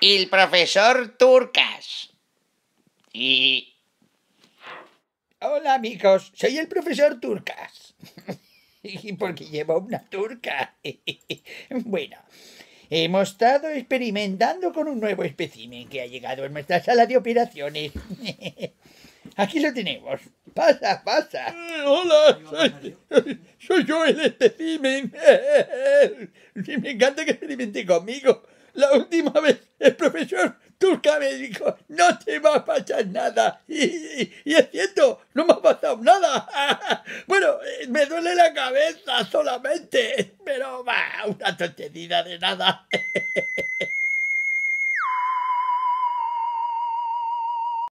el profesor Turcas. Y... Hola amigos, soy el profesor Turcas. ¿Y Porque llevo una turca. bueno, hemos estado experimentando con un nuevo espécimen que ha llegado en nuestra sala de operaciones. Aquí lo tenemos. Pasa, pasa. Eh, hola, soy, yo el espécimen. me encanta que experimente conmigo la última vez el profesor Turca me dijo, no te va a pasar nada. Y, es cierto, no me ha pasado nada. bueno, eh, me duele la cabeza solamente, pero va, una tontería de nada.